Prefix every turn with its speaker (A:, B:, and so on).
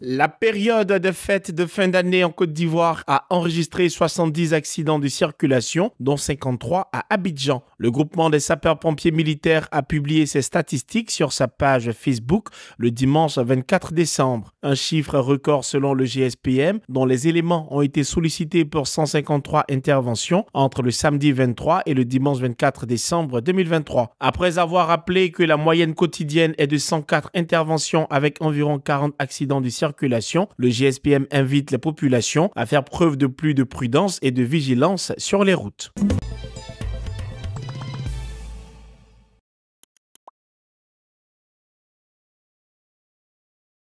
A: La période de fête de fin d'année en Côte d'Ivoire a enregistré 70 accidents de circulation, dont 53 à Abidjan. Le groupement des sapeurs-pompiers militaires a publié ses statistiques sur sa page Facebook le dimanche 24 décembre. Un chiffre record selon le GSPM, dont les éléments ont été sollicités pour 153 interventions entre le samedi 23 et le dimanche 24 décembre 2023. Après avoir rappelé que la moyenne quotidienne est de 104 interventions avec environ 40 accidents de circulation, circulation, le GSPM invite la population à faire preuve de plus de prudence et de vigilance sur les routes.